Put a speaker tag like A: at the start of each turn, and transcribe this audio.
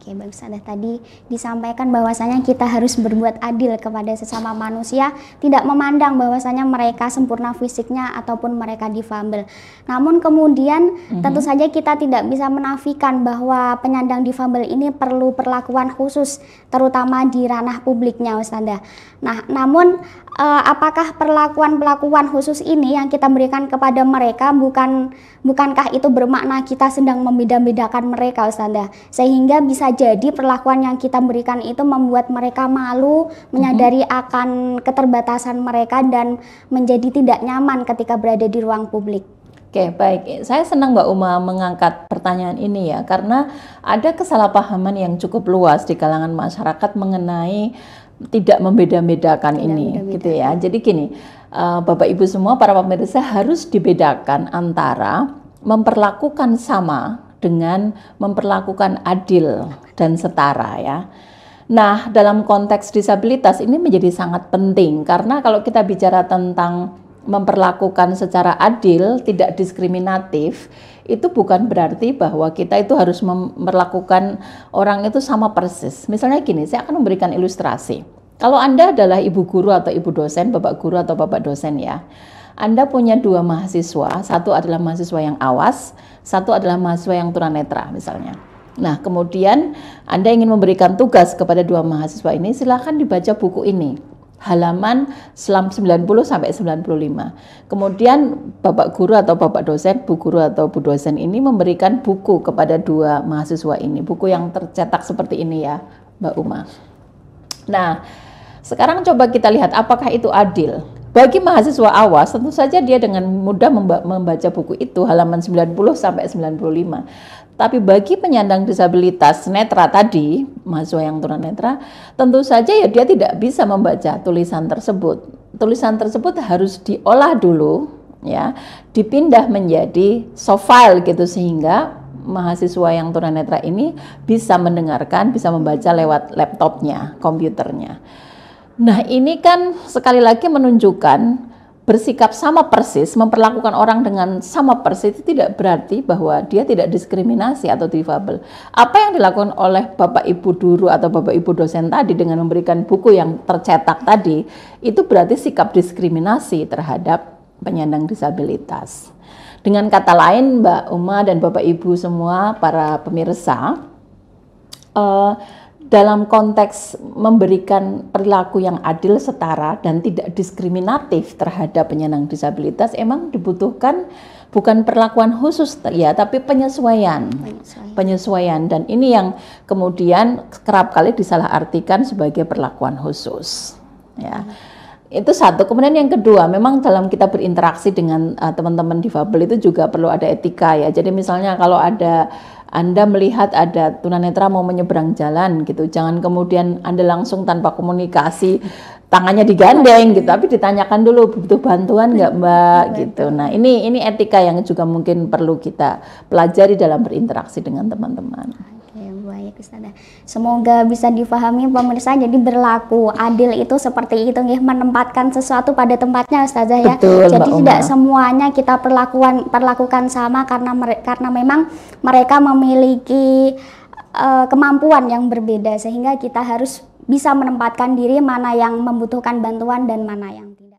A: Oke, bagus Ada tadi disampaikan bahwasanya kita harus berbuat adil kepada sesama manusia, tidak memandang bahwasanya mereka sempurna fisiknya ataupun mereka difabel. Namun kemudian mm-hmm. tentu saja kita tidak bisa menafikan bahwa penyandang difabel ini perlu perlakuan khusus terutama di ranah publiknya Ustazah. Nah, namun eh, apakah perlakuan-perlakuan khusus ini yang kita berikan kepada mereka bukan bukankah itu bermakna kita sedang membeda-bedakan mereka Ustazah sehingga bisa jadi perlakuan yang kita berikan itu membuat mereka malu, menyadari mm-hmm. akan keterbatasan mereka dan menjadi tidak nyaman ketika berada di ruang publik. Oke,
B: okay, baik. Saya senang Mbak Uma mengangkat pertanyaan ini ya, karena ada kesalahpahaman yang cukup luas di kalangan masyarakat mengenai tidak membeda-bedakan tidak ini, gitu ya. Jadi gini, uh, Bapak Ibu semua para pemirsa harus dibedakan antara memperlakukan sama dengan memperlakukan adil dan setara ya. Nah, dalam konteks disabilitas ini menjadi sangat penting karena kalau kita bicara tentang memperlakukan secara adil, tidak diskriminatif, itu bukan berarti bahwa kita itu harus memperlakukan orang itu sama persis. Misalnya gini, saya akan memberikan ilustrasi. Kalau Anda adalah ibu guru atau ibu dosen, bapak guru atau bapak dosen ya anda punya dua mahasiswa, satu adalah mahasiswa yang awas, satu adalah mahasiswa yang tunanetra misalnya. Nah, kemudian Anda ingin memberikan tugas kepada dua mahasiswa ini, silakan dibaca buku ini halaman 90 sampai 95. Kemudian Bapak guru atau Bapak dosen, Bu guru atau Bu dosen ini memberikan buku kepada dua mahasiswa ini, buku yang tercetak seperti ini ya, Mbak Uma. Nah, sekarang coba kita lihat apakah itu adil. Bagi mahasiswa awas, tentu saja dia dengan mudah membaca buku itu halaman 90 sampai 95. Tapi bagi penyandang disabilitas netra tadi, mahasiswa yang turun netra, tentu saja ya dia tidak bisa membaca tulisan tersebut. Tulisan tersebut harus diolah dulu ya, dipindah menjadi soft file gitu sehingga mahasiswa yang netra ini bisa mendengarkan, bisa membaca lewat laptopnya, komputernya. Nah, ini kan sekali lagi menunjukkan bersikap sama persis, memperlakukan orang dengan sama persis itu tidak berarti bahwa dia tidak diskriminasi atau difabel. Apa yang dilakukan oleh Bapak Ibu guru atau Bapak Ibu dosen tadi dengan memberikan buku yang tercetak tadi, itu berarti sikap diskriminasi terhadap penyandang disabilitas. Dengan kata lain, Mbak Uma dan Bapak Ibu semua para pemirsa, uh, dalam konteks memberikan perilaku yang adil, setara, dan tidak diskriminatif terhadap penyandang disabilitas, emang dibutuhkan bukan perlakuan khusus ya, tapi penyesuaian, penyesuaian. Dan ini yang kemudian kerap kali disalahartikan sebagai perlakuan khusus. Ya. Iya. itu satu kemudian yang kedua memang dalam kita berinteraksi dengan eh, teman-teman uh, teman -teman difabel itu juga perlu ada etika ya jadi misalnya kalau ada anda melihat ada tunanetra mau menyeberang jalan gitu, jangan kemudian Anda langsung tanpa komunikasi tangannya digandeng gitu, tapi ditanyakan dulu butuh bantuan nggak Mbak gitu. Nah ini ini etika yang juga mungkin perlu kita pelajari dalam berinteraksi dengan teman-teman
A: baik Ustazah. Semoga bisa difahami pemirsa jadi berlaku adil itu seperti itu nih, menempatkan sesuatu pada tempatnya Ustazah ya. Betul, jadi tidak Uma. semuanya kita perlakuan perlakukan sama karena karena memang mereka memiliki uh, kemampuan yang berbeda sehingga kita harus bisa menempatkan diri mana yang membutuhkan bantuan dan mana yang tidak.